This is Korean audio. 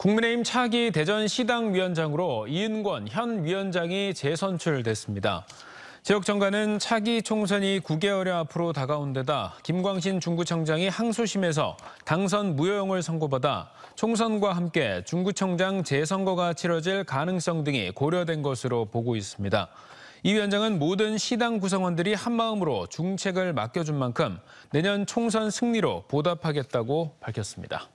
국민의힘 차기 대전시당위원장으로 이은권 현 위원장이 재선출됐습니다. 지역 정가는 차기 총선이 9개월여 앞으로 다가온 데다 김광신 중구청장이 항소심에서 당선 무효형을 선고받아 총선과 함께 중구청장 재선거가 치러질 가능성 등이 고려된 것으로 보고 있습니다. 이 위원장은 모든 시당 구성원들이 한마음으로 중책을 맡겨준 만큼 내년 총선 승리로 보답하겠다고 밝혔습니다.